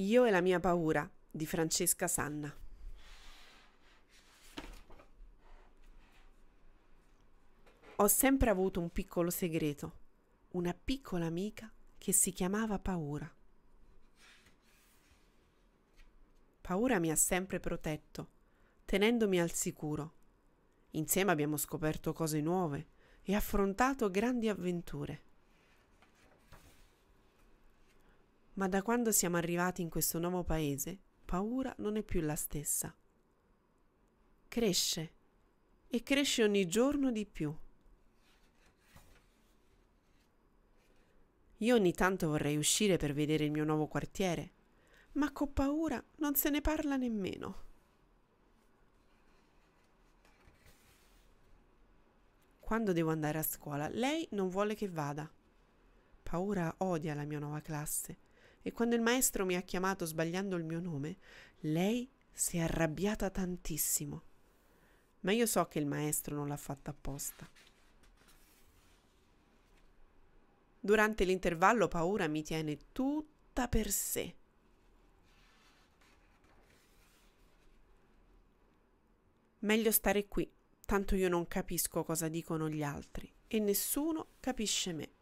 Io e la mia paura di Francesca Sanna. Ho sempre avuto un piccolo segreto, una piccola amica che si chiamava Paura. Paura mi ha sempre protetto, tenendomi al sicuro. Insieme abbiamo scoperto cose nuove e affrontato grandi avventure. ma da quando siamo arrivati in questo nuovo paese, paura non è più la stessa. Cresce e cresce ogni giorno di più. Io ogni tanto vorrei uscire per vedere il mio nuovo quartiere, ma con paura non se ne parla nemmeno. Quando devo andare a scuola, lei non vuole che vada. Paura odia la mia nuova classe e quando il maestro mi ha chiamato sbagliando il mio nome, lei si è arrabbiata tantissimo. Ma io so che il maestro non l'ha fatta apposta. Durante l'intervallo paura mi tiene tutta per sé. Meglio stare qui, tanto io non capisco cosa dicono gli altri e nessuno capisce me.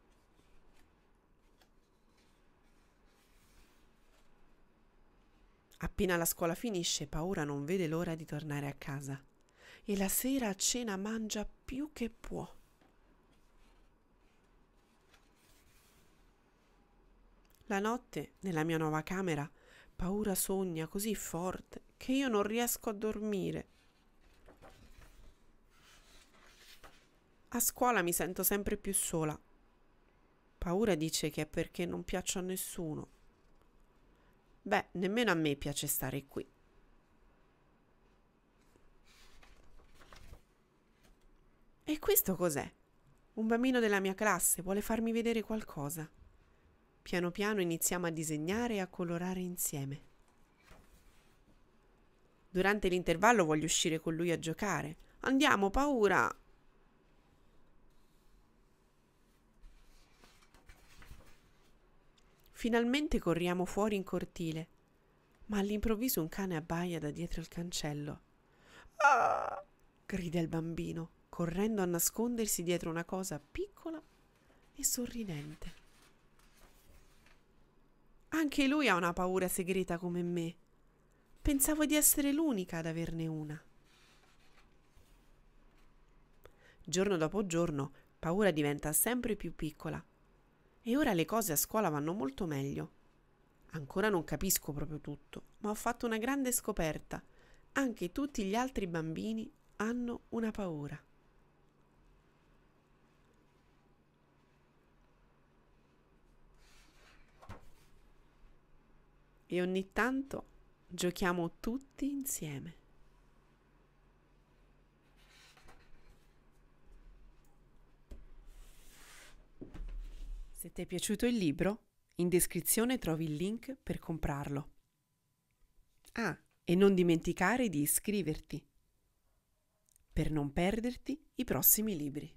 Appena la scuola finisce, Paura non vede l'ora di tornare a casa e la sera a cena mangia più che può. La notte, nella mia nuova camera, Paura sogna così forte che io non riesco a dormire. A scuola mi sento sempre più sola. Paura dice che è perché non piaccio a nessuno. Beh, nemmeno a me piace stare qui. E questo cos'è? Un bambino della mia classe vuole farmi vedere qualcosa. Piano piano iniziamo a disegnare e a colorare insieme. Durante l'intervallo voglio uscire con lui a giocare. Andiamo, paura! Finalmente corriamo fuori in cortile, ma all'improvviso un cane abbaia da dietro il cancello. Ah! grida il bambino, correndo a nascondersi dietro una cosa piccola e sorridente. Anche lui ha una paura segreta come me. Pensavo di essere l'unica ad averne una. Giorno dopo giorno, paura diventa sempre più piccola e ora le cose a scuola vanno molto meglio. Ancora non capisco proprio tutto, ma ho fatto una grande scoperta. Anche tutti gli altri bambini hanno una paura. E ogni tanto giochiamo tutti insieme. Se ti è piaciuto il libro, in descrizione trovi il link per comprarlo. Ah, e non dimenticare di iscriverti per non perderti i prossimi libri.